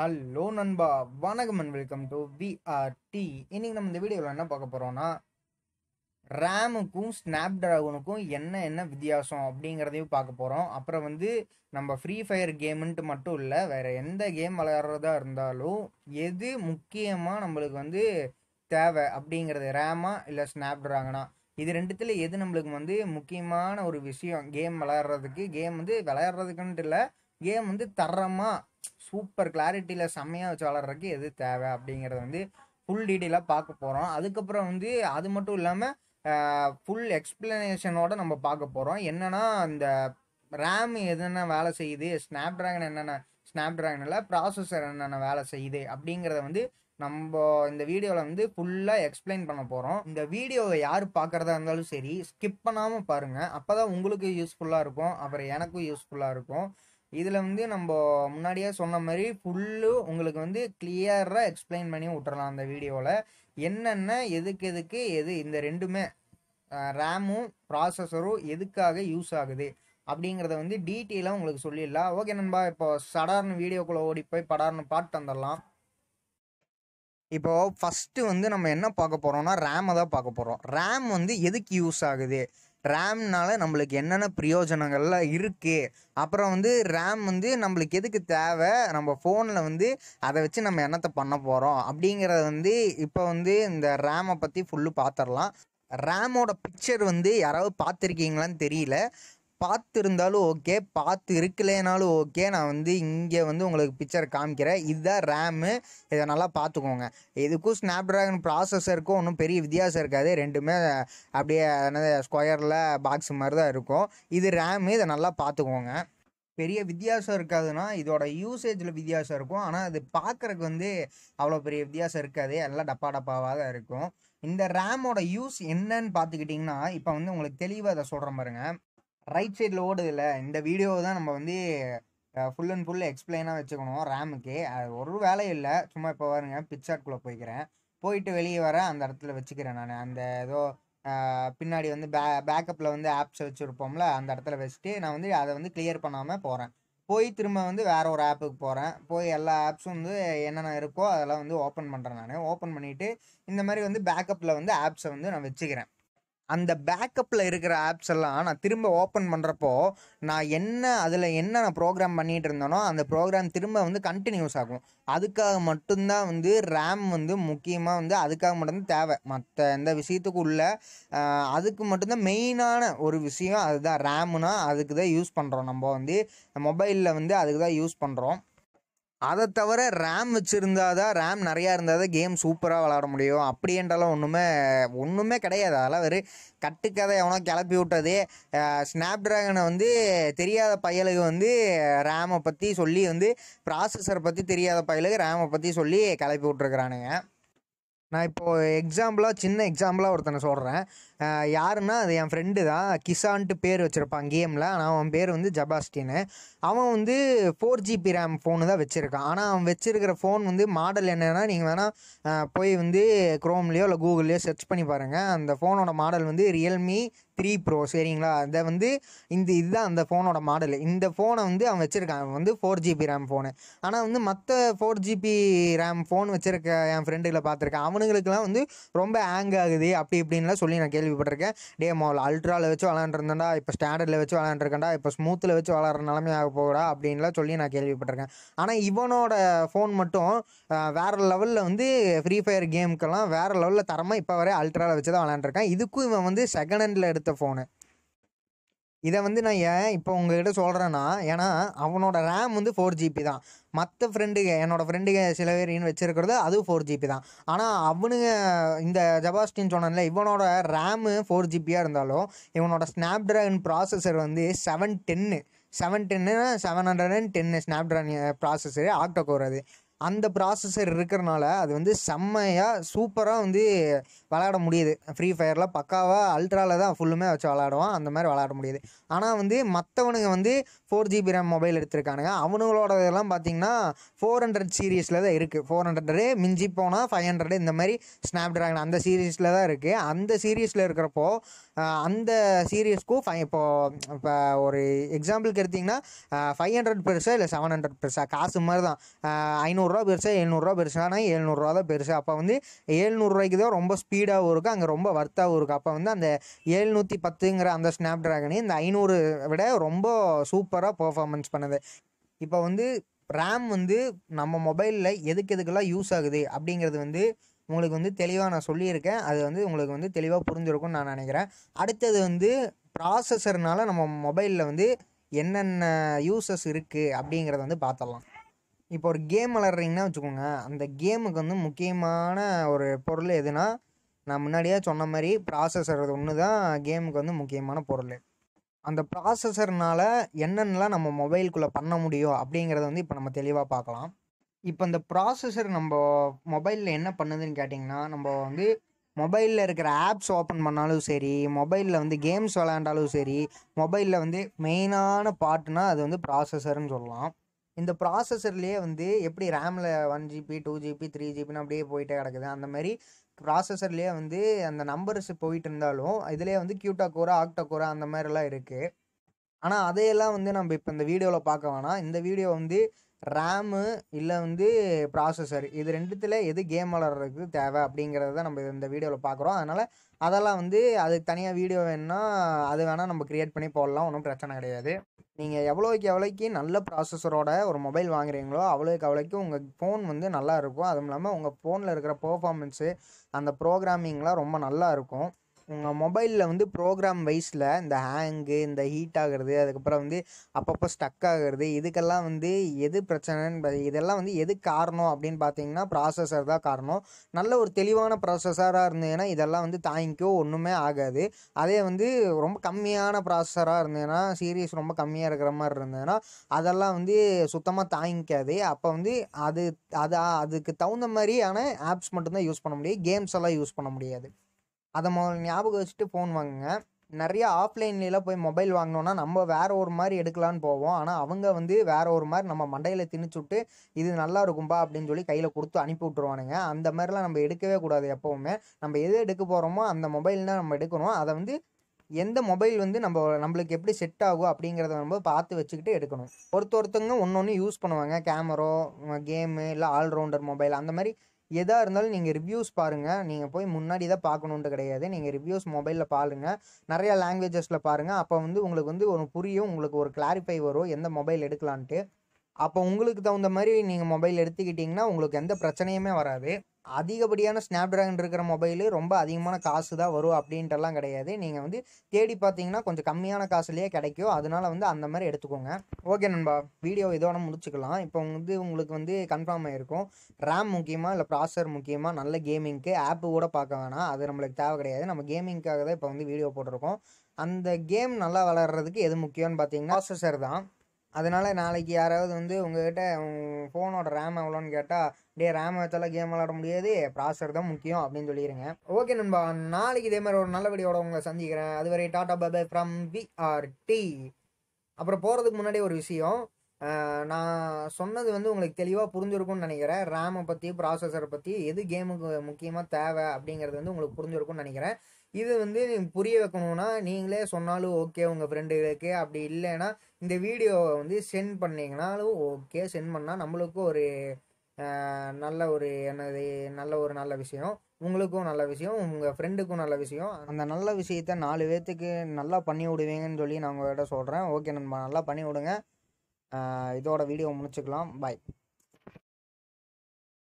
hello நண்பா வணக்கம் and welcome to VRT இன்னைக்கு நம்ம இந்த வீடியோவில் என்ன பார்க்க போகிறோம்னா ரேமுக்கும் ஸ்னாப் ட்ராகனுக்கும் என்ன என்ன வித்தியாசம் அப்படிங்கிறதையும் பார்க்க போகிறோம் அப்புறம் வந்து நம்ம ஃப்ரீ ஃபயர் கேமுன்ட்டு மட்டும் இல்லை வேறு எந்த கேம் விளையாடுறதா இருந்தாலும் எது முக்கியமாக நம்மளுக்கு வந்து தேவை அப்படிங்கிறது ரேமா இல்லை ஸ்னாப் ட்ராகனா இது ரெண்டுத்தில் எது நம்மளுக்கு வந்து முக்கியமான ஒரு விஷயம் கேம் விளையாடுறதுக்கு கேம் வந்து விளையாடுறதுக்குன்ட்டு இல்லை கேம் வந்து தரமாக சூப்பர் கிளாரிட்டியில் செம்மையாக வச்சு வளர்றதுக்கு எது தேவை அப்படிங்கிறத வந்து ஃபுல் டீட்டெயிலாக பார்க்க போகிறோம் அதுக்கப்புறம் வந்து அது மட்டும் இல்லாமல் ஃபுல் எக்ஸ்பிளனேஷனோட நம்ம பார்க்க போகிறோம் என்னென்னா அந்த ரேம் எதுனா வேலை செய்யுது ஸ்னாப் ட்ராகன் என்னென்ன ஸ்னாப் ட்ராகனில் ப்ராசஸர் என்னென்ன வேலை செய்யுது அப்படிங்கிறத வந்து நம்ம இந்த வீடியோவில் வந்து ஃபுல்லாக எக்ஸ்பிளைன் பண்ண போகிறோம் இந்த வீடியோவை யார் பார்க்குறதா இருந்தாலும் சரி ஸ்கிப் பண்ணாமல் பாருங்கள் அப்போ தான் உங்களுக்கு யூஸ்ஃபுல்லாக இருக்கும் அப்புறம் எனக்கும் யூஸ்ஃபுல்லாக இருக்கும் இதில் வந்து நம்ம முன்னாடியே சொன்ன மாதிரி ஃபுல்லு உங்களுக்கு வந்து கிளியராக எக்ஸ்பிளைன் பண்ணி விட்டுறலாம் அந்த வீடியோவில் என்னென்ன எதுக்கு எதுக்கு எது இந்த ரெண்டுமே ரேமும் ப்ராசஸரும் எதுக்காக யூஸ் ஆகுது அப்படிங்கிறத வந்து டீட்டெயிலாக உங்களுக்கு சொல்லிடலாம் ஓகே நண்பா இப்போ சடார்னு வீடியோக்குள்ளே ஓடி போய் படார்னு பாட்டு வந்துடலாம் இப்போது ஃபஸ்ட்டு வந்து நம்ம என்ன பார்க்க போகிறோம்னா ரேமை தான் பார்க்க போகிறோம் ரேம் வந்து எதுக்கு யூஸ் ஆகுது ரேம்னால் நம்மளுக்கு என்னென்ன பிரயோஜனங்கள்லாம் இருக்குது அப்புறம் வந்து ரேம் வந்து நம்மளுக்கு எதுக்கு தேவை நம்ம ஃபோனில் வந்து அதை வச்சு நம்ம என்னத்தை பண்ண போகிறோம் அப்படிங்கிறத வந்து இப்போ வந்து இந்த ரேமை பற்றி ஃபுல்லு பார்த்துடலாம் ரேமோட பிக்சர் வந்து யாராவது பார்த்துருக்கீங்களான்னு தெரியல பார்த்து இருந்தாலும் ஓகே பார்த்து இருக்கலேனாலும் ஓகே நான் வந்து இங்கே வந்து உங்களுக்கு பிக்சர் காமிக்கிறேன் இதுதான் ரேமு இதை நல்லா பார்த்துக்கோங்க இதுக்கும் ஸ்னாப் ட்ராகன் ப்ராசஸருக்கும் ஒன்றும் பெரிய வித்தியாசம் இருக்காது ரெண்டுமே அப்படியே என்னது ஸ்கொயரில் பாக்ஸ் மாதிரி தான் இருக்கும் இது ரேமு இதை நல்லா பார்த்துக்கோங்க பெரிய வித்தியாசம் இருக்காதுன்னா இதோட யூசேஜில் வித்தியாசம் இருக்கும் ஆனால் அது பார்க்குறக்கு வந்து அவ்வளோ பெரிய வித்தியாசம் இருக்காது எல்லாம் டப்பா டப்பாவாக தான் இருக்கும் இந்த ரேமோட யூஸ் என்னன்னு பார்த்துக்கிட்டிங்கன்னா இப்போ வந்து உங்களுக்கு தெளிவாக அதை சொல்கிறேன் பாருங்கள் ரைட் சைடில் ஓடுதில்ல இந்த வீடியோவை தான் நம்ம வந்து ஃபுல் அண்ட் ஃபுல் எக்ஸ்பிளைனாக வச்சுக்கணும் ரேமுக்கு அது ஒரு வேலையும் இல்லை சும்மா இப்போ வருங்க பிக்சாட்குள்ளே போய்க்கிறேன் போயிட்டு வெளியே வர அந்த இடத்துல வச்சுக்கிறேன் நான் அந்த ஏதோ பின்னாடி வந்து பே பேக்கப்பில் வந்து ஆப்ஸ் வச்சுருப்போம்ல அந்த இடத்துல வச்சுட்டு நான் வந்து அதை வந்து கிளியர் பண்ணாமல் போகிறேன் போய் திரும்ப வந்து வேறு ஒரு ஆப்புக்கு போகிறேன் போய் எல்லா ஆப்ஸும் வந்து என்னென்ன இருக்கோ அதெல்லாம் வந்து ஓப்பன் பண்ணுறேன் நான் ஓப்பன் பண்ணிவிட்டு இந்த மாதிரி வந்து பேக்கப்பில் வந்து ஆப்ஸை வந்து நான் வச்சுக்கிறேன் அந்த பேக்கப்பில் இருக்கிற ஆப்ஸ் எல்லாம் நான் திரும்ப ஓப்பன் பண்ணுறப்போ நான் என்ன அதில் என்ன நான் ப்ரோக்ராம் பண்ணிகிட்டு இருந்தேனோ அந்த ப்ரோக்ராம் திரும்ப வந்து கண்டினியூஸ் ஆகும் அதுக்காக மட்டும்தான் வந்து ரேம் வந்து முக்கியமாக வந்து அதுக்காக மட்டும்தான் தேவை மற்ற எந்த விஷயத்துக்குள்ள அதுக்கு மட்டும்தான் மெயினான ஒரு விஷயம் அதுதான் ரேம்னால் அதுக்கு தான் யூஸ் பண்ணுறோம் நம்ம வந்து மொபைலில் வந்து அதுக்கு தான் யூஸ் பண்ணுறோம் அதை தவிர ரேம் வச்சுருந்தால் தான் ரேம் நிறையா இருந்தால் தான் கேம் சூப்பராக விளாட முடியும் அப்படின்றலாம் ஒன்றுமே ஒன்றுமே கிடையாது அதெல்லாம் வெறும் கட்டுக்கதை எவனோ கிளப்பி விட்டது ஸ்னாப் ட்ராகனை வந்து தெரியாத பயலுக்கு வந்து ரேமை பற்றி சொல்லி வந்து ப்ராசஸரை பற்றி தெரியாத பயலுக்கு ரேமை பற்றி சொல்லி கிளப்பி விட்ருக்குறானுங்க நான் இப்போது எக்ஸாம்பிளாக சின்ன எக்ஸாம்பிளாக ஒருத்தனை சொல்கிறேன் யாருன்னா அது என் ஃப்ரெண்டு தான் கிசான்ட்டு பேர் வச்சுருப்பான் கேமில் ஆனால் அவன் பேர் வந்து ஜபாஸ்டின்னு அவன் வந்து ஃபோர் ஜிபி ரேம் ஃபோனு தான் வச்சுருக்கான் ஆனால் அவன் வச்சுருக்கிற ஃபோன் வந்து மாடல் என்னென்னா நீங்கள் வேணால் போய் வந்து குரோம்லேயோ இல்லை கூகுள்லேயோ சர்ச் பண்ணி பாருங்கள் அந்த ஃபோனோட மாடல் வந்து ரியல்மி த்ரீ ப்ரோ சரிங்களா அதை வந்து இந்த இதுதான் அந்த ஃபோனோட மாடல் இந்த ஃபோனை வந்து அவன் வச்சுருக்கான் அவன் வந்து ஃபோர் ஜிபி ரேம் ஃபோனு ஆனால் வந்து மற்ற ஃபோர் ஜிபி ரேம் ஃபோன் வச்சுருக்க என் ஃப்ரெண்டுகளை பார்த்துருக்கேன் அவனுங்களுக்குலாம் வந்து ரொம்ப ஹேங் ஆகுது அப்படி இப்படின்லாம் சொல்லி நான் கேள்விப்பட்டிருக்கேன் டே மாவில் அல்ட்ராவில் வச்சு விளாண்டுருந்தேன்டா இப்போ ஸ்டாண்டர்டில் வச்சு விளாண்டுருக்கேன்டா இப்போ ஸ்மூத்தில் வச்சு விளாட்ற நிலமையாக போகிறா அப்படின்லாம் சொல்லி நான் கேள்விப்பட்டிருக்கேன் ஆனால் இவனோட ஃபோன் மட்டும் வேறு லெவலில் வந்து ஃப்ரீ ஃபயர் கேமுக்கெல்லாம் வேறு லெவலில் தரமாக இப்போ வரை அல்ட்ராவில் வச்சு தான் விளாண்டுருக்கேன் இதுக்கும் இவன் வந்து செகண்ட் ஹேண்டில் எடுத்து எடுத்த ஃபோனு இதை வந்து நான் ஏன் இப்போ உங்ககிட்ட சொல்கிறேன்னா ஏன்னா அவனோட ரேம் வந்து ஃபோர் ஜிபி தான் மற்ற ஃப்ரெண்டுங்க என்னோடய ஃப்ரெண்டுங்க சில பேர் வச்சுருக்கிறது அதுவும் ஃபோர் ஜிபி தான் ஆனால் அவனுங்க இந்த ஜபாஸ்டின்னு சொன்னதில்ல இவனோட ரேமு ஃபோர் ஜிபியாக இருந்தாலும் இவனோட ஸ்னாப் ட்ராகன் ப்ராசஸர் வந்து செவன் டென்னு செவன் டென்னு செவன் ஹண்ட்ரட் அண்ட் டென்னு Snapdragon processor octa core அது அந்த ப்ராசஸர் இருக்கிறனால அது வந்து செம்மையாக சூப்பராக வந்து விளாட முடியுது ஃப்ரீ ஃபயரில் பக்காவாக அல்ட்ராவில் தான் ஃபுல்லுமே வச்சு விளாடுவான் அந்த மாதிரி விளாட முடியுது ஆனால் வந்து மற்றவனுங்க வந்து ஃபோர் ஜிபி ரேம் மொபைல் எடுத்திருக்கானுங்க அவனுங்களோட இதெல்லாம் பார்த்தீங்கன்னா ஃபோர் ஹண்ட்ரட் சீரியஸில் தான் இருக்குது ஃபோர் ஹண்ட்ரடு மிஞ்சி போனால் ஃபைவ் ஹண்ட்ரடு இந்த மாதிரி ஸ்னாப் ட்ராகன் அந்த சீரியஸில் தான் இருக்குது அந்த சீரியஸில் இருக்கிறப்போ அந்த சீரியஸ்க்கும் ஃபை இப்போது இப்போ ஒரு எக்ஸாம்பிளுக்கு எடுத்திங்கன்னா ஃபைவ் ஹண்ட்ரட் பெருசா இல்லை செவன் ஹண்ட்ரட் பெருசா காசு மாதிரி தான் ஐநூறு ஐநூறுரூவா பெருசா எழுநூறுரூவா பெருசானா எழுநூறுவா தான் பெருசு அப்போ வந்து ஏழ்நூறுரூவாய்க்கு தான் ரொம்ப ஸ்பீடாகவும் இருக்கும் அங்கே ரொம்ப வர்த்தாகவும் இருக்கும் அப்போ வந்து அந்த ஏழ்நூற்றி பத்துங்கிற அந்த ஸ்னாப் ட்ராகனே இந்த ஐநூறு விட ரொம்ப சூப்பராக பர்ஃபார்மன்ஸ் பண்ணுது இப்போ வந்து ரேம் வந்து நம்ம மொபைலில் எதுக்கு எதுக்கெல்லாம் யூஸ் ஆகுது அப்படிங்கிறது வந்து உங்களுக்கு வந்து தெளிவாக நான் சொல்லியிருக்கேன் அது வந்து உங்களுக்கு வந்து தெளிவாக புரிஞ்சிருக்கும்னு நான் நினைக்கிறேன் அடுத்தது வந்து ப்ராசஸர்னால் நம்ம மொபைலில் வந்து என்னென்ன யூசஸ் இருக்குது அப்படிங்கிறத வந்து பார்த்துடலாம் இப்போ ஒரு கேம் விளாட்றீங்கன்னா வச்சுக்கோங்க அந்த கேமுக்கு வந்து முக்கியமான ஒரு பொருள் எதுனா நான் முன்னாடியே சொன்ன மாதிரி ப்ராசஸர் ஒன்று தான் கேமுக்கு வந்து முக்கியமான பொருள் அந்த ப்ராசஸர்னால் என்னென்னலாம் நம்ம மொபைலுக்குள்ளே பண்ண முடியும் அப்படிங்கிறத வந்து இப்போ நம்ம தெளிவாக பார்க்கலாம் இப்போ இந்த ப்ராசஸர் நம்ம மொபைலில் என்ன பண்ணுதுன்னு கேட்டிங்கன்னா நம்ம வந்து மொபைலில் இருக்கிற ஆப்ஸ் ஓப்பன் பண்ணாலும் சரி மொபைலில் வந்து கேம்ஸ் விளையாண்டாலும் சரி மொபைலில் வந்து மெயினான பாட்டுனால் அது வந்து ப்ராசஸர்னு சொல்லலாம் இந்த ப்ராசஸர்லேயே வந்து எப்படி ரேமில் one GB two GB three ஜிபின்னு அப்படியே போயிட்டே கிடக்குது அந்த மாதிரி ப்ராசஸர்லேயே வந்து அந்த நம்பர்ஸ் போயிட்டு இருந்தாலும் இதுலேயே வந்து கியூட்டா கூரா ஆக்டா கூரா அந்த மாதிரிலாம் இருக்குது ஆனால் அதையெல்லாம் வந்து நம்ம இப்போ இந்த வீடியோவில் பார்க்க வேணாம் இந்த வீடியோ வந்து ரேமு இல்லை வந்து ப்ராசஸர் இது ரெண்டுத்தில் எது கேம் விளாட்றதுக்கு தேவை அப்படிங்கிறத தான் நம்ம இந்த வீடியோவில் பார்க்குறோம் அதனால் அதெல்லாம் வந்து அதுக்கு தனியாக வீடியோ வேணுன்னா அது வேணால் நம்ம க்ரியேட் பண்ணி போடலாம் ஒன்றும் பிரச்சனை கிடையாது நீங்கள் எவ்வளோக்கு எவ்வளோக்கு நல்ல ப்ராசஸரோட ஒரு மொபைல் வாங்குறீங்களோ அவ்வளோக்கு அவ்வளோக்கு உங்கள் ஃபோன் வந்து நல்லா இருக்கும் அதுவும் இல்லாமல் உங்கள் ஃபோனில் இருக்கிற பர்ஃபார்மன்ஸு அந்த ப்ரோக்ராமிங்லாம் ரொம்ப நல்லா இருக்கும் உங்கள் மொபைலில் வந்து ப்ரோக்ராம் வைஸில் இந்த ஹேங்கு இந்த ஹீட் ஆகிறது அதுக்கப்புறம் வந்து அப்பப்போ ஸ்டக் ஆகிறது இதுக்கெல்லாம் வந்து எது பிரச்சனைன்னு இதெல்லாம் வந்து எது காரணம் அப்படின்னு பார்த்தீங்கன்னா ப்ராசஸர் தான் காரணம் நல்ல ஒரு தெளிவான ப்ராசஸராக இருந்ததுன்னா இதெல்லாம் வந்து தாங்கிக்கோ ஒன்றுமே ஆகாது அதே வந்து ரொம்ப கம்மியான ப்ராசஸராக இருந்ததுன்னா சீரியஸ் ரொம்ப கம்மியாக இருக்கிற மாதிரி இருந்ததுன்னா அதெல்லாம் வந்து சுத்தமாக தாங்கிக்காது அப்போ வந்து அது அது அதுக்கு தகுந்த மாதிரியான ஆப்ஸ் மட்டும்தான் யூஸ் பண்ண முடியும் கேம்ஸ் எல்லாம் யூஸ் பண்ண முடியாது அதை முதல்ல ஞாபகம் வச்சுட்டு ஃபோன் வாங்குங்க நிறையா ஆஃப்லைன்லாம் போய் மொபைல் வாங்கினோன்னா நம்ம வேறு ஒரு மாதிரி எடுக்கலான்னு போவோம் ஆனால் அவங்க வந்து வேறு ஒரு மாதிரி நம்ம மண்டையில் திணிச்சுட்டு இது நல்லா இருக்கும்பா அப்படின்னு சொல்லி கையில் கொடுத்து அனுப்பி விட்ருவானுங்க அந்த மாதிரிலாம் நம்ம எடுக்கவே கூடாது எப்போவுமே நம்ம எது எடுக்க போகிறோமோ அந்த மொபைல் தான் நம்ம எடுக்கணும் அதை வந்து எந்த மொபைல் வந்து நம்ம நம்மளுக்கு எப்படி செட் ஆகும் அப்படிங்கிறத நம்ம பார்த்து வச்சுக்கிட்டு எடுக்கணும் ஒருத்த ஒருத்தவங்க ஒன்று ஒன்று யூஸ் பண்ணுவாங்க கேமரோ கேமு இல்லை ஆல்ரவுண்டர் மொபைல் அந்த மாதிரி எதாக இருந்தாலும் நீங்கள் ரிவ்யூஸ் பாருங்கள் நீங்கள் போய் முன்னாடி தான் பார்க்கணுன்ட்டு கிடையாது நீங்கள் ரிவ்யூஸ் மொபைலில் பாருங்கள் நிறையா லாங்குவேஜஸில் பாருங்கள் அப்போ வந்து உங்களுக்கு வந்து ஒரு புரியும் உங்களுக்கு ஒரு கிளாரிஃபை வரும் எந்த மொபைல் எடுக்கலான்ட்டு அப்போ உங்களுக்கு தகுந்த மாதிரி நீங்கள் மொபைல் எடுத்துக்கிட்டிங்கன்னா உங்களுக்கு எந்த பிரச்சனையுமே வராது அதிகப்படியான ஸ்னாப் ட்ராகன் இருக்கிற மொபைலு ரொம்ப அதிகமான காசு தான் வரும் அப்படின்ட்டுலாம் கிடையாது நீங்கள் வந்து தேடி பார்த்தீங்கன்னா கொஞ்சம் கம்மியான காசுலேயே கிடைக்கும் அதனால் வந்து அந்த மாதிரி எடுத்துக்கோங்க ஓகே நண்பா வீடியோ இதோட முடிச்சுக்கலாம் இப்போ வந்து உங்களுக்கு வந்து கன்ஃபார்ம் ஆகிருக்கும் ரேம் முக்கியமாக இல்லை ப்ராசர் முக்கியமாக நல்ல கேமிங்க்கு ஆப்பு கூட பார்க்க வேணாம் அது நம்மளுக்கு தேவை கிடையாது நம்ம கேமிங்க்காக தான் இப்போ வந்து வீடியோ போட்டிருக்கோம் அந்த கேம் நல்லா விளாட்றதுக்கு எது முக்கியம்னு பார்த்தீங்கன்னா ப்ராசஸர் தான் அதனால் நாளைக்கு யாராவது வந்து உங்கள்கிட்ட ஃபோனோட ரேம் எவ்வளோன்னு கேட்டால் டே ரேம் வச்சாலும் கேம் விளாட முடியாது ப்ராசர் தான் முக்கியம் அப்படின்னு சொல்லிடுங்க ஓகே நண்பா நாளைக்கு இதே மாதிரி ஒரு நல்ல உங்களை சந்திக்கிறேன் அதுவரை டாடா பபே ஃப்ரம் விஆர்டி அப்புறம் போகிறதுக்கு முன்னாடி ஒரு விஷயம் நான் சொன்னது வந்து உங்களுக்கு தெளிவாக புரிஞ்சிருக்கும்னு நினைக்கிறேன் ரேமை பற்றி ப்ராசஸரை பற்றி எது கேமுக்கு முக்கியமாக தேவை அப்படிங்கிறது வந்து உங்களுக்கு புரிஞ்சிருக்கும்னு நினைக்கிறேன் இது வந்து புரிய வைக்கணும்னா நீங்களே சொன்னாலும் ஓகே உங்கள் ஃப்ரெண்டுகளுக்கு அப்படி இல்லைன்னா இந்த வீடியோவை வந்து சென்ட் பண்ணிங்கனாலும் ஓகே சென்ட் பண்ணால் நம்மளுக்கும் ஒரு நல்ல ஒரு என்னது நல்ல ஒரு நல்ல விஷயம் உங்களுக்கும் நல்ல விஷயம் உங்கள் ஃப்ரெண்டுக்கும் நல்ல விஷயம் அந்த நல்ல விஷயத்த நாலு பேர்த்துக்கு நல்லா பண்ணி விடுவீங்கன்னு சொல்லி நான் உங்கள்கிட்ட சொல்கிறேன் ஓகே நம்ம நல்லா பண்ணி விடுங்க இதோட வீடியோ முடிச்சுக்கலாம் பாய்